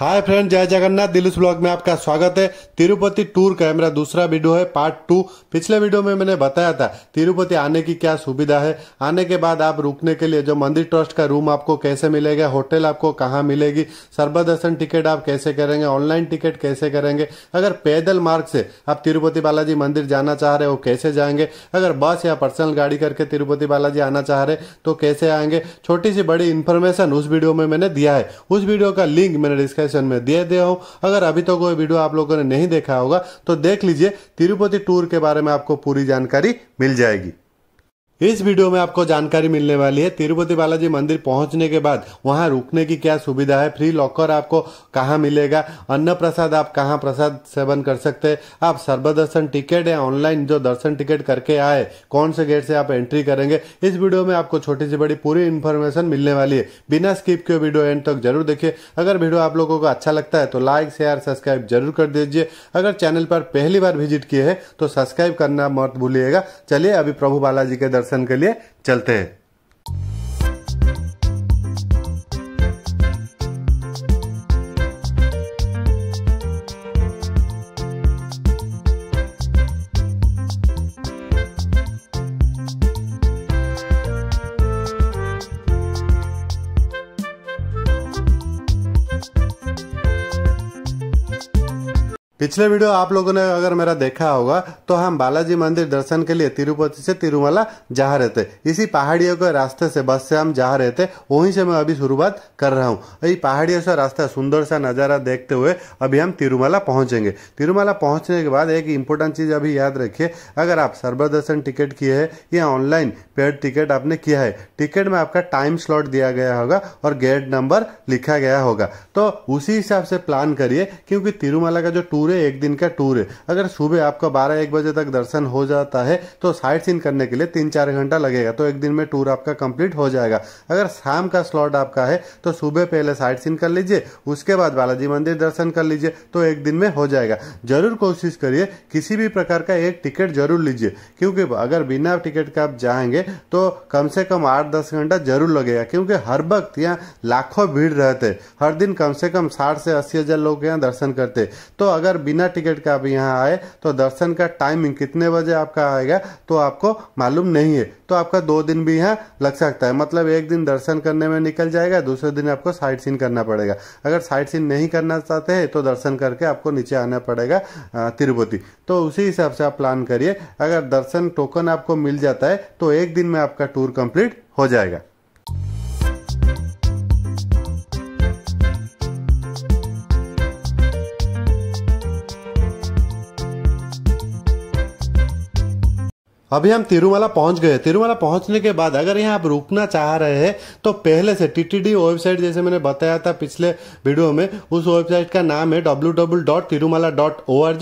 hi friend जय Jagannath Delhi blog में आपका स्वागत है तिरुपति टूर का मेरा दूसरा वीडियो है पार्ट टू पिछले वीडियो में मैंने बताया था तिरुपति आने की क्या सुविधा है आने के बाद आप रुकने के लिए जो मंदिर ट्रस्ट का रूम आपको कैसे मिलेगा होटल आपको कहाँ मिलेगी सर्वदर्शन टिकट आप कैसे करेंगे ऑनलाइन टिकट कैसे करेंगे अगर पैदल मार्ग से आप तिरुपति बालाजी मंदिर जाना चाह रहे हो कैसे जाएंगे अगर बस या पर्सनल गाड़ी करके तिरुपति बालाजी आना चाह रहे तो कैसे आएंगे छोटी सी बड़ी इन्फॉर्मेशन उस वीडियो में मैंने दिया है उस वीडियो का लिंक मैंने डिस्क्रिप्शन में दे दिया हूँ अगर अभी तक तो कोई वीडियो आप लोगों ने नहीं देखा होगा तो देख लीजिए तिरुपति टूर के बारे में आपको पूरी जानकारी मिल जाएगी इस वीडियो में आपको जानकारी मिलने वाली है तिरुपति बालाजी मंदिर पहुंचने के बाद वहां रुकने की क्या सुविधा है फ्री लॉकर आपको कहाँ मिलेगा अन्न प्रसाद आप कहाँ प्रसाद सेवन कर सकते हैं आप सर्वदर्शन टिकट या ऑनलाइन जो दर्शन टिकट करके आए कौन से गेट से आप एंट्री करेंगे इस वीडियो में आपको छोटी सी बड़ी पूरी इन्फॉर्मेशन मिलने वाली है बिना स्किप के वीडियो एंड तक जरूर देखिए अगर वीडियो आप लोगों को अच्छा लगता है तो लाइक शेयर सब्सक्राइब जरूर कर दीजिए अगर चैनल पर पहली बार विजिट किए हैं तो सब्सक्राइब करना मत भूलिएगा चलिए अभी प्रभु बालाजी के दर्शन दर्शन के लिए चलते हैं पिछले वीडियो आप लोगों ने अगर मेरा देखा होगा तो हम बालाजी मंदिर दर्शन के लिए तिरुपति से तिरुमला जा रहे थे इसी पहाड़ियों के रास्ते से बस से हम जा रहे थे वहीं से मैं अभी शुरुआत कर रहा हूँ ये पहाड़ियों से रास्ता सुंदर सा नज़ारा देखते हुए अभी हम तिरुमला पहुँचेंगे तिरुमला पहुँचने के बाद एक इम्पोर्टेंट चीज़ अभी याद रखिए अगर आप सर्वदर्शन टिकट किए है या ऑनलाइन पेड टिकट आपने किया है टिकट में आपका टाइम स्लॉट दिया गया होगा और गेट नंबर लिखा गया होगा तो उसी हिसाब से प्लान करिए क्योंकि तिरुमला का जो टूर पूरे एक दिन का टूर है अगर सुबह आपका बारह एक बजे तक दर्शन हो जाता है तो साइट सीन करने के लिए तीन चार घंटा लगेगा तो एक दिन में टूर आपका कंप्लीट हो जाएगा अगर शाम का स्लॉट आपका है तो सुबह पहले साइट सीन कर लीजिए उसके बाद बालाजी मंदिर दर्शन कर लीजिए तो एक दिन में हो जाएगा जरूर कोशिश करिए किसी भी प्रकार का एक टिकट जरूर लीजिए क्योंकि अगर बिना टिकट का आप जाएंगे तो कम से कम आठ दस घंटा जरूर लगेगा क्योंकि हर वक्त यहाँ लाखों भीड़ रहते हर दिन कम से कम साठ से अस्सी हजार लोग यहाँ दर्शन करते तो अगर बिना टिकट का भी यहाँ आए तो दर्शन का टाइमिंग कितने बजे आपका आएगा तो आपको मालूम नहीं है तो आपका दो दिन भी यहाँ लग सकता है मतलब एक दिन दर्शन करने में निकल जाएगा दूसरे दिन आपको साइट सीन करना पड़ेगा अगर साइड सीन नहीं करना चाहते हैं तो दर्शन करके आपको नीचे आना पड़ेगा तिरुपति तो उसी हिसाब से आप प्लान करिए अगर दर्शन टोकन आपको मिल जाता है तो एक दिन में आपका टूर कंप्लीट हो जाएगा अभी हम तिरुमला पहुंच गए तिरुमला पहुंचने के बाद अगर यहाँ आप रुकना चाह रहे हैं तो पहले से टीटीडी वेबसाइट जैसे मैंने बताया था पिछले वीडियो में उस वेबसाइट का नाम है डब्ल्यू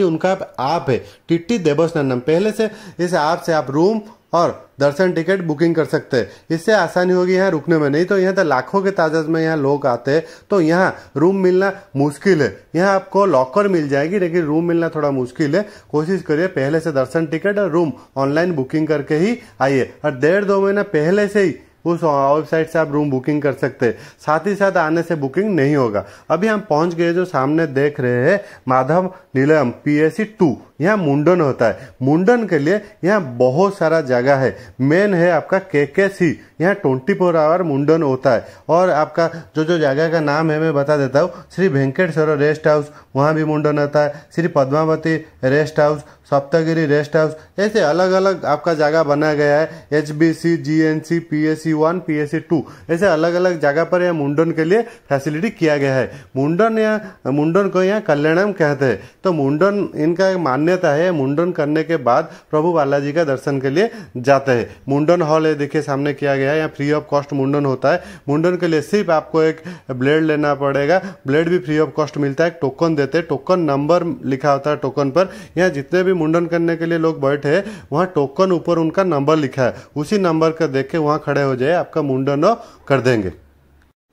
उनका ऐप है टिट्टी देवस्नानम पहले से इस ऐप से आप रूम और दर्शन टिकट बुकिंग कर सकते हैं इससे आसानी होगी यहाँ रुकने में नहीं तो यहाँ तो लाखों के तादाद में यहाँ लोग आते हैं तो यहाँ रूम मिलना मुश्किल है यहाँ आपको लॉकर मिल जाएगी लेकिन रूम मिलना थोड़ा मुश्किल है कोशिश करिए पहले से दर्शन टिकट और रूम ऑनलाइन बुकिंग करके ही आइए और डेढ़ दो महीना पहले से ही उस वेबसाइट से आप रूम बुकिंग कर सकते हैं साथ ही साथ आने से बुकिंग नहीं होगा अभी हम पहुंच गए जो सामने देख रहे हैं माधव नीलम सी टू यहाँ मुंडन होता है मुंडन के लिए यहाँ बहुत सारा जगह है मेन है आपका के के सी यहाँ ट्वेंटी फोर आवर मुंडन होता है और आपका जो जो जगह का नाम है मैं बता देता हूँ श्री वेंकटेश्वर रेस्ट हाउस वहाँ भी मुंडन होता है Shri Padmavati rest house Saptagiri rest house ऐसे अलग अलग आपका जगह बना गया है H B C G N C P S C one P S C two ऐसे अलग अलग जगह पर यह मुंडन के लिए फैसिलिटी किया गया है मुंडन या मुंडन को यहाँ कल्याणम कहते हैं तो मुंडन इनका मान्य मान्यता है मुंडन करने के बाद प्रभु बालाजी का दर्शन के लिए जाते हैं मुंडन हॉल है देखिए सामने किया गया है यहाँ फ्री ऑफ कॉस्ट मुंडन होता है मुंडन के लिए सिर्फ आपको एक ब्लेड लेना पड़ेगा ब्लेड भी फ्री ऑफ कॉस्ट मिलता है टोकन देते हैं टोकन नंबर लिखा होता है टोकन पर यहाँ जितने भी मुंडन करने के लिए लोग बैठे हैं वहाँ टोकन ऊपर उनका नंबर लिखा है उसी नंबर का देख के वहाँ खड़े हो जाए आपका मुंडन कर देंगे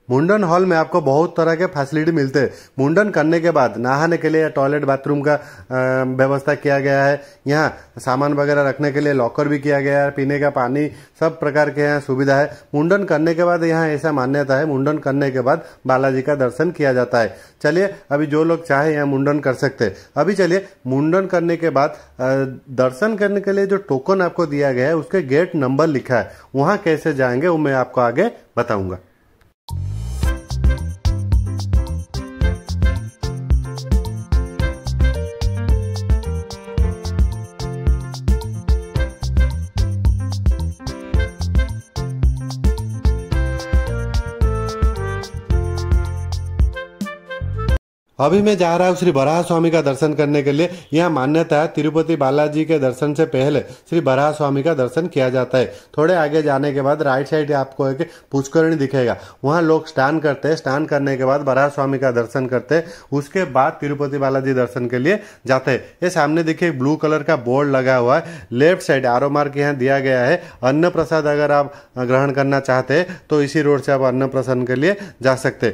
मुंडन हॉल में आपको बहुत तरह के फैसिलिटी मिलते हैं मुंडन करने के बाद नहाने के लिए टॉयलेट बाथरूम का व्यवस्था किया गया है यहाँ सामान वगैरह रखने के लिए लॉकर भी किया गया है पीने का पानी सब प्रकार के यहाँ सुविधा है मुंडन करने के बाद यहाँ ऐसा मान्यता है मुंडन करने के बाद बालाजी का दर्शन किया जाता है चलिए अभी जो लोग चाहे यहाँ मुंडन कर सकते हैं अभी चलिए मुंडन करने के बाद दर्शन करने के लिए जो टोकन आपको दिया गया है उसके गेट नंबर लिखा है वहाँ कैसे जाएंगे वो मैं आपको आगे बताऊँगा अभी मैं जा रहा हूँ श्री बराह स्वामी का दर्शन करने के लिए यहाँ मान्यता है तिरुपति बालाजी के दर्शन से पहले श्री बराह स्वामी का दर्शन किया जाता है थोड़े आगे जाने के बाद राइट साइड आपको एक पुष्करणी दिखेगा वहाँ लोग स्नान करते हैं स्नान करने के बाद बराह स्वामी का दर्शन करते हैं उसके बाद तिरुपति बालाजी दर्शन के लिए जाते है ये सामने देखिए ब्लू कलर का बोर्ड लगा हुआ है लेफ्ट साइड आरो मार्क यहाँ दिया गया है अन्न प्रसाद अगर आप ग्रहण करना चाहते हैं तो इसी रोड से आप अन्न प्रसन्न के लिए जा सकते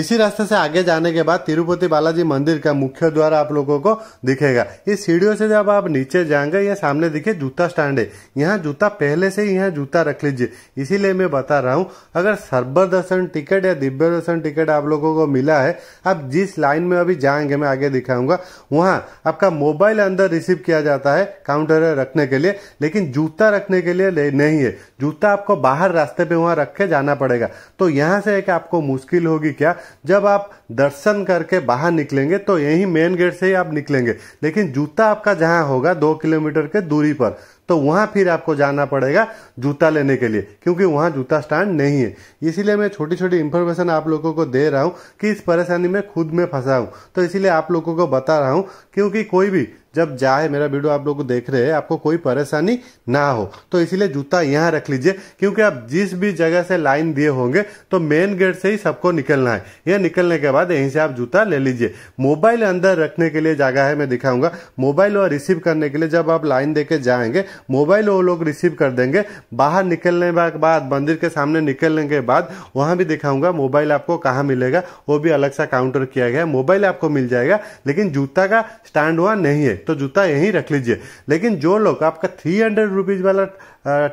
इसी रास्ते से आगे जाने के बाद तिरुपति बालाजी मंदिर का मुख्य द्वार आप लोगों को दिखेगा इस सीढ़ियों से जब आप नीचे जाएंगे ये सामने दिखे जूता स्टैंड है यहाँ जूता पहले से ही यहाँ जूता रख लीजिए इसीलिए मैं बता रहा हूँ अगर सर्बर दर्शन टिकट या दिव्य दर्शन टिकट आप लोगों को मिला है आप जिस लाइन में अभी जाएंगे मैं आगे दिखाऊंगा वहाँ आपका मोबाइल अंदर रिसीव किया जाता है काउंटर रखने के लिए लेकिन जूता रखने के लिए नहीं है जूता आपको बाहर रास्ते पे वहाँ रख के जाना पड़ेगा तो यहाँ से एक आपको मुश्किल होगी क्या जब आप दर्शन करके बाहर निकलेंगे तो यही मेन गेट से ही आप निकलेंगे लेकिन जूता आपका जहाँ होगा दो किलोमीटर के दूरी पर तो वहाँ फिर आपको जाना पड़ेगा जूता लेने के लिए क्योंकि वहाँ जूता स्टैंड नहीं है इसीलिए मैं छोटी छोटी इन्फॉर्मेशन आप लोगों को दे रहा हूँ कि इस परेशानी में खुद में फंसा हूँ तो इसीलिए आप लोगों को बता रहा हूँ क्योंकि कोई भी जब जाए मेरा वीडियो आप लोग देख रहे हैं आपको कोई परेशानी ना हो तो इसीलिए जूता यहाँ रख लीजिए क्योंकि आप जिस भी जगह से लाइन दिए होंगे तो मेन गेट से ही सबको निकलना है यह निकलने के बाद यहीं से आप जूता ले लीजिए मोबाइल अंदर रखने के लिए जगह है मैं दिखाऊंगा मोबाइल और रिसीव करने के लिए जब आप लाइन दे के जाएंगे मोबाइल वो लोग रिसीव कर देंगे बाहर निकलने के बाद मंदिर के सामने निकलने के बाद वहाँ भी दिखाऊंगा मोबाइल आपको कहाँ मिलेगा वो भी अलग सा काउंटर किया गया है मोबाइल आपको मिल जाएगा लेकिन जूता का स्टैंड वहाँ नहीं है तो जूता यहीं रख लीजिए लेकिन जो लोग आपका थ्री हंड्रेड रुपीज़ वाला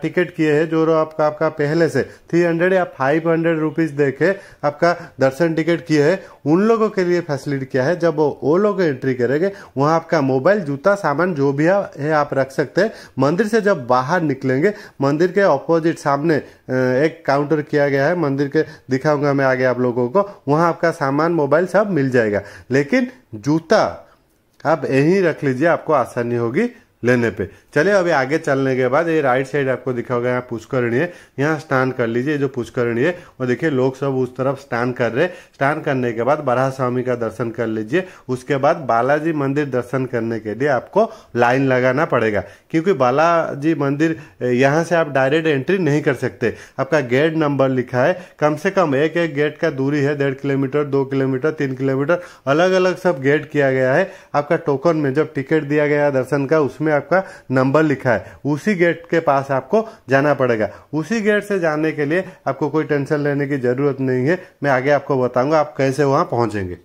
टिकट किए हैं जो आपका आपका पहले से थ्री हंड्रेड या फाइव हंड्रेड रुपीज़ दे के आपका दर्शन टिकट किए है उन लोगों के लिए फैसिलिटी क्या है जब वो वो लोग एंट्री करेंगे वहाँ आपका मोबाइल जूता सामान जो भी है आप रख सकते हैं मंदिर से जब बाहर निकलेंगे मंदिर के ऑपोजिट सामने एक काउंटर किया गया है मंदिर के दिखाऊंगा मैं आगे आप लोगों को वहाँ आपका सामान मोबाइल सब मिल जाएगा लेकिन जूता आप यही रख लीजिए आपको आसानी होगी लेने पे चले अभी आगे चलने के बाद ये राइट साइड आपको दिखा होगा यहाँ पुष्करणी है यहाँ स्नान कर लीजिए जो पुष्करणी है और देखिए लोग सब उस तरफ स्नान कर रहे स्नान करने के बाद बराह स्वामी का दर्शन कर लीजिए उसके बाद बालाजी मंदिर दर्शन करने के लिए आपको लाइन लगाना पड़ेगा क्योंकि बालाजी मंदिर यहाँ से आप डायरेक्ट एंट्री नहीं कर सकते आपका गेट नंबर लिखा है कम से कम एक एक गेट का दूरी है डेढ़ किलोमीटर दो किलोमीटर तीन किलोमीटर अलग अलग सब गेट किया गया है आपका टोकन में जब टिकट दिया गया दर्शन का उसमें में आपका नंबर लिखा है उसी गेट के पास आपको जाना पड़ेगा उसी गेट से जाने के लिए आपको कोई टेंशन लेने की ज़रूरत नहीं है मैं आगे आपको बताऊंगा आप कैसे वहां पहुंचेंगे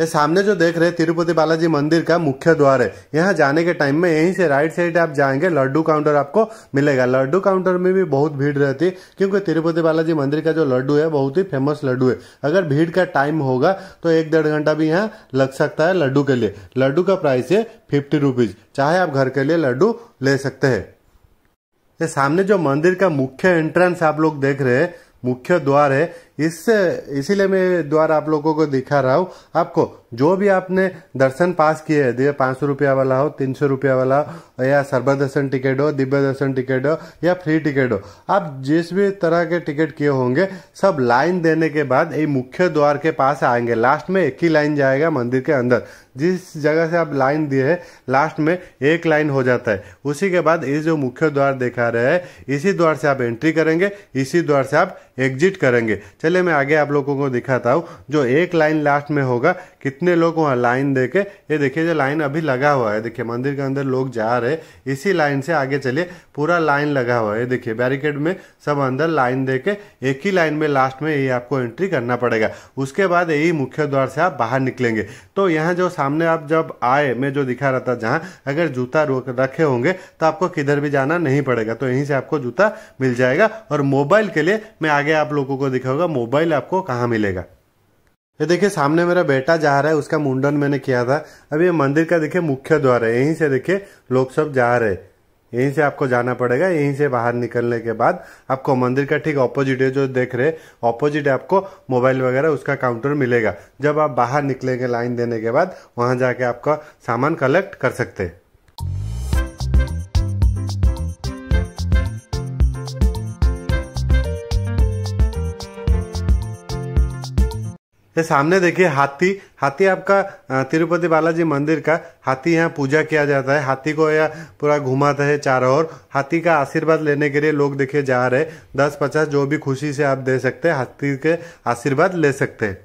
ये सामने जो देख रहे तिरुपति बालाजी मंदिर का मुख्य द्वार है यहाँ जाने के टाइम में यहीं से राइट साइड आप जाएंगे लड्डू काउंटर आपको मिलेगा लड्डू काउंटर में भी बहुत भीड़ रहती है क्योंकि तिरुपति बालाजी मंदिर का जो लड्डू है बहुत ही फेमस लड्डू है अगर भीड़ का टाइम होगा तो एक डेढ़ घंटा भी यहाँ लग सकता है लड्डू के लिए लड्डू का प्राइस है फिफ्टी रुपीज चाहे आप घर के लिए लड्डू ले सकते हैं ये सामने जो मंदिर का मुख्य एंट्रेंस आप लोग देख रहे हैं मुख्य द्वार है इससे इसीलिए मैं द्वारा आप लोगों को दिखा रहा हूँ आपको जो भी आपने दर्शन पास किए हैं दिव्य पाँच सौ रुपया वाला हो तीन सौ रुपया वाला हो या सर्व दर्शन टिकट हो दिव्य दर्शन टिकट हो या फ्री टिकट हो आप जिस भी तरह के टिकट किए होंगे सब लाइन देने के बाद ये मुख्य द्वार के पास आएंगे लास्ट में एक ही लाइन जाएगा मंदिर के अंदर जिस जगह से आप लाइन दिए है लास्ट में एक लाइन हो जाता है उसी के बाद ये जो मुख्य द्वार दिखा रहे हैं इसी द्वार से आप एंट्री करेंगे इसी द्वार से आप एग्जिट करेंगे चलिए पहले में आगे आप लोगों को दिखाता हूँ जो एक लाइन लास्ट में होगा कितने लोग वहाँ लाइन दे के ये देखिए जो लाइन अभी लगा हुआ है देखिए मंदिर के अंदर लोग जा रहे इसी लाइन से आगे चलिए पूरा लाइन लगा हुआ है देखिए बैरिकेड में सब अंदर लाइन दे के एक ही लाइन में लास्ट में ये आपको एंट्री करना पड़ेगा उसके बाद यही मुख्य द्वार से आप बाहर निकलेंगे तो यहाँ जो सामने आप जब आए मैं जो दिखा रहा था जहाँ अगर जूता रखे होंगे तो आपको किधर भी जाना नहीं पड़ेगा तो यहीं से आपको जूता मिल जाएगा और मोबाइल के लिए मैं आगे आप लोगों को दिखाऊंगा मोबाइल आपको कहाँ मिलेगा ये देखिए सामने मेरा बेटा जा रहा है उसका मुंडन मैंने किया था अब ये मंदिर का देखिए मुख्य द्वार है यहीं से देखिए लोग सब जा रहे हैं यहीं से आपको जाना पड़ेगा यहीं से बाहर निकलने के बाद आपको मंदिर का ठीक ऑपोजिट है जो देख रहे ऑपोजिट आपको मोबाइल वगैरह उसका काउंटर मिलेगा जब आप बाहर निकलेंगे लाइन देने के बाद वहां जाके आपका सामान कलेक्ट कर सकते हैं ये सामने देखिए हाथी हाथी आपका तिरुपति बालाजी मंदिर का हाथी यहाँ पूजा किया जाता है हाथी को यह पूरा घुमाता है चारों ओर हाथी का आशीर्वाद लेने के लिए लोग देखिए जा रहे दस पचास जो भी खुशी से आप दे सकते हैं हाथी के आशीर्वाद ले सकते हैं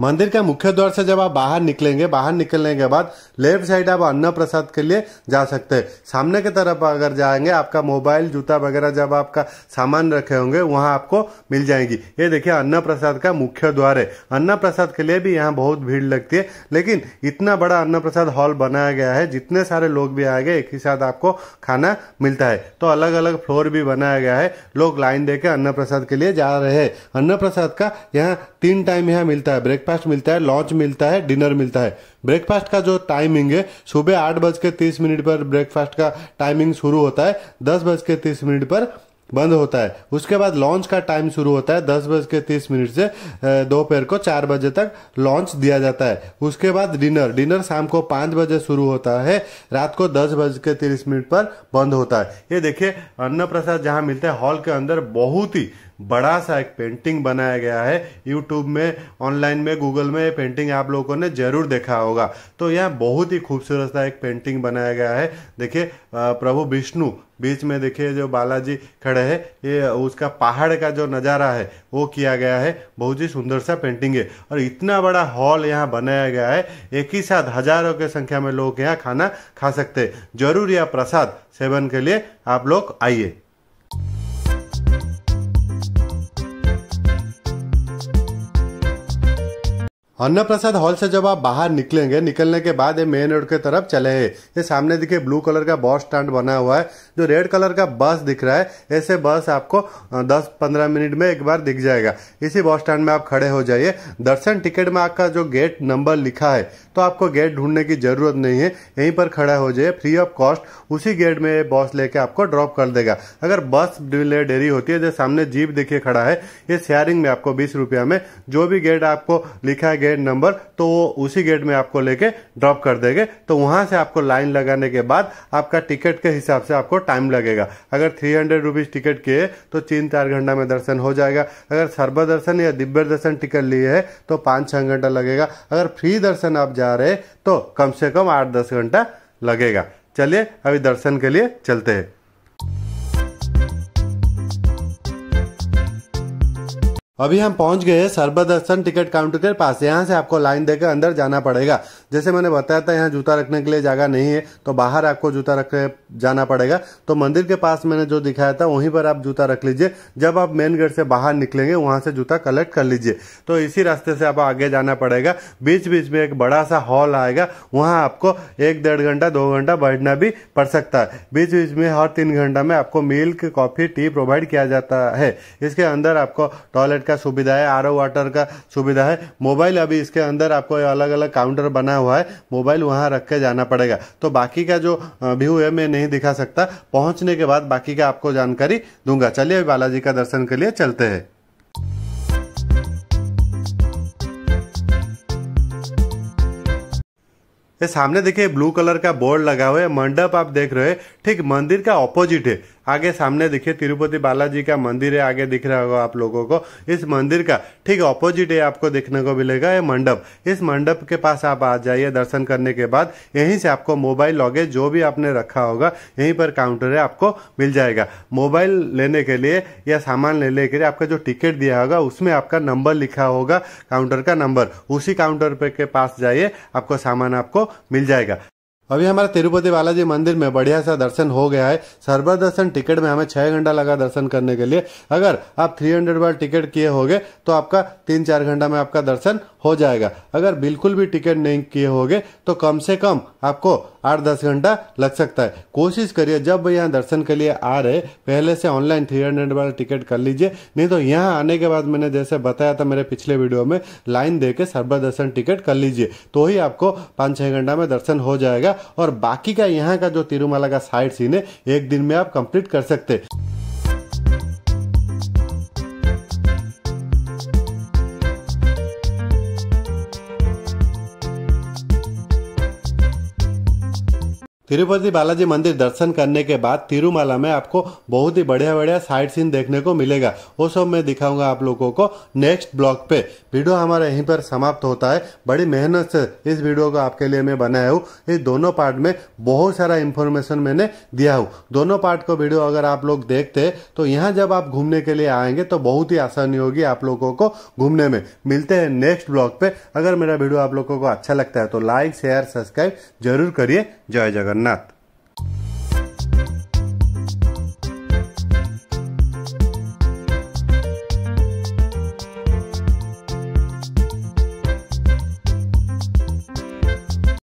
मंदिर के मुख्य द्वार से जब आप बाहर निकलेंगे बाहर निकलने के बाद लेफ्ट साइड आप अन्न प्रसाद के लिए जा सकते हैं सामने की तरफ अगर जाएंगे आपका मोबाइल जूता वगैरह जब आपका सामान रखे होंगे वहाँ आपको मिल जाएंगी ये देखिए अन्न प्रसाद का मुख्य द्वार है अन्न प्रसाद के लिए भी यहाँ बहुत भीड़ लगती है लेकिन इतना बड़ा अन्न प्रसाद हॉल बनाया गया है जितने सारे लोग भी आएंगे एक ही साथ आपको खाना मिलता है तो अलग अलग फ्लोर भी बनाया गया है लोग लाइन देके अन्न प्रसाद के लिए जा रहे हैं अन्न प्रसाद का यहाँ तीन टाइम यहाँ मिलता है ब्रेकफास्ट मिलता है लॉन्च मिलता है डिनर मिलता है ब्रेकफास्ट का जो टाइमिंग है सुबह आठ बज के तीस मिनट पर ब्रेकफास्ट का टाइमिंग शुरू होता है दस बज के तीस मिनट पर बंद होता है उसके बाद लॉन्च का टाइम शुरू होता है दस बज के तीस मिनट से दोपहर को चार बजे तक लॉन्च दिया जाता है उसके बाद डिनर डिनर शाम को पाँच बजे शुरू होता है रात को दस बज के तीस मिनट पर बंद होता है ये देखिए अन्न प्रसाद जहाँ मिलता है हॉल के अंदर बहुत ही बड़ा सा एक पेंटिंग बनाया गया है यूट्यूब में ऑनलाइन में गूगल में पेंटिंग आप लोगों ने जरूर देखा होगा तो यह बहुत ही खूबसूरत सा एक पेंटिंग बनाया गया है देखिए प्रभु विष्णु बीच में देखिए जो बालाजी खड़े हैं ये उसका पहाड़ का जो नज़ारा है वो किया गया है बहुत ही सुंदर सा पेंटिंग है और इतना बड़ा हॉल यहाँ बनाया गया है एक ही साथ हजारों के संख्या में लोग यहाँ खाना खा सकते हैं जरूर यह प्रसाद सेवन के लिए आप लोग आइए अन्ना प्रसाद हॉल से जब आप बाहर निकलेंगे निकलने के बाद ये मेन रोड की तरफ चले ये सामने देखिए ब्लू कलर का बस स्टैंड बना हुआ है जो रेड कलर का बस दिख रहा है ऐसे बस आपको दस पंद्रह मिनट में एक बार दिख जाएगा इसी बस स्टैंड में आप खड़े हो जाइए दर्शन टिकट में आपका जो गेट नंबर लिखा है तो आपको गेट ढूंढने की जरूरत नहीं है यहीं पर खड़ा हो जाइए फ्री ऑफ कॉस्ट उसी गेट में बस लेके आपको ड्रॉप कर देगा अगर बस डिले देरी होती है जो सामने जीप देखिए खड़ा है ये शेयरिंग में आपको बीस रुपया में जो भी गेट आपको लिखा है गेट नंबर तो वो उसी गेट में आपको लेके ड्रॉप कर देंगे तो वहां से आपको लाइन लगाने के बाद आपका टिकट के हिसाब से आपको टाइम लगेगा अगर थ्री हंड्रेड रुपीज़ टिकट किए तो तीन चार घंटा में दर्शन हो जाएगा अगर सर्व दर्शन या दिव्य दर्शन टिकट लिए है तो पाँच छः घंटा लगेगा अगर फ्री दर्शन आप जा रहे तो कम से कम आठ दस घंटा लगेगा चलिए अभी दर्शन के लिए चलते हैं अभी हम पहुंच गए सर्वदर्शन टिकट काउंटर के पास यहाँ से आपको लाइन देकर अंदर जाना पड़ेगा जैसे मैंने बताया था यहाँ जूता रखने के लिए जगह नहीं है तो बाहर आपको जूता रख जाना पड़ेगा तो मंदिर के पास मैंने जो दिखाया था वहीं पर आप जूता रख लीजिए जब आप मेन गेट से बाहर निकलेंगे वहाँ से जूता कलेक्ट कर लीजिए तो इसी रास्ते से आप आगे जाना पड़ेगा बीच बीच में एक बड़ा सा हॉल आएगा वहाँ आपको एक डेढ़ घंटा दो घंटा बैठना भी पड़ सकता है बीच बीच में हर तीन घंटा में आपको मिल्क कॉफ़ी टी प्रोवाइड किया जाता है इसके अंदर आपको टॉयलेट का सुविधा है आर वाटर का सुविधा है मोबाइल अभी इसके अंदर आपको अलग अलग काउंटर बना हुआ है मोबाइल वहाँ रख के जाना पड़ेगा तो बाकी का जो व्यू है मैं नहीं दिखा सकता पहुँचने के बाद बाकी का आपको जानकारी दूंगा चलिए बालाजी का दर्शन के लिए चलते हैं ये सामने देखिए ब्लू कलर का बोर्ड लगा हुआ है मंडप आप देख रहे हैं ठीक मंदिर का ऑपोजिट है आगे सामने दिखे तिरुपति बालाजी का मंदिर है आगे दिख रहा होगा आप लोगों को इस मंदिर का ठीक ऑपोजिट है आपको देखने को मिलेगा ये मंडप इस मंडप के पास आप आ जाइए दर्शन करने के बाद यहीं से आपको मोबाइल लॉगे जो भी आपने रखा होगा यहीं पर काउंटर है आपको मिल जाएगा मोबाइल लेने के लिए या सामान लेने के लिए आपका जो टिकट दिया होगा उसमें आपका नंबर लिखा होगा काउंटर का नंबर उसी काउंटर पे के पास जाइए आपको सामान आपको मिल जाएगा अभी हमारे तिरुपति बालाजी मंदिर में बढ़िया सा दर्शन हो गया है सर्वर दर्शन टिकट में हमें छः घंटा लगा दर्शन करने के लिए अगर आप थ्री हंड्रेड बार टिकट किए होगे तो आपका तीन चार घंटा में आपका दर्शन हो जाएगा अगर बिल्कुल भी टिकट नहीं किए होगे तो कम से कम आपको आठ दस घंटा लग सकता है कोशिश करिए जब यहाँ दर्शन के लिए आ रहे पहले से ऑनलाइन थ्री हंड्रेड बार टिकट कर लीजिए नहीं तो यहाँ आने के बाद मैंने जैसे बताया था मेरे पिछले वीडियो में लाइन दे के सर्वर दर्शन टिकट कर लीजिए तो ही आपको पाँच छः घंटा में दर्शन हो जाएगा और बाकी का यहाँ का जो तिरुमाला का साइड सीन है एक दिन में आप कंप्लीट कर सकते तिरुपति बालाजी मंदिर दर्शन करने के बाद तिरुमाला में आपको बहुत ही बढ़िया बढ़िया साइट सीन देखने को मिलेगा वो सब मैं दिखाऊंगा आप लोगों को नेक्स्ट ब्लॉग पे वीडियो हमारा यहीं पर समाप्त होता है बड़ी मेहनत से इस वीडियो को आपके लिए मैं बनाया हूँ इस दोनों पार्ट में बहुत सारा इन्फॉर्मेशन मैंने दिया हूँ दोनों पार्ट को वीडियो अगर आप लोग देखते तो यहाँ जब आप घूमने के लिए आएंगे तो बहुत ही आसानी होगी आप लोगों को घूमने में मिलते हैं नेक्स्ट ब्लॉग पे अगर मेरा वीडियो आप लोगों को अच्छा लगता है तो लाइक शेयर सब्सक्राइब जरूर करिए जय जगन्नाथ Renat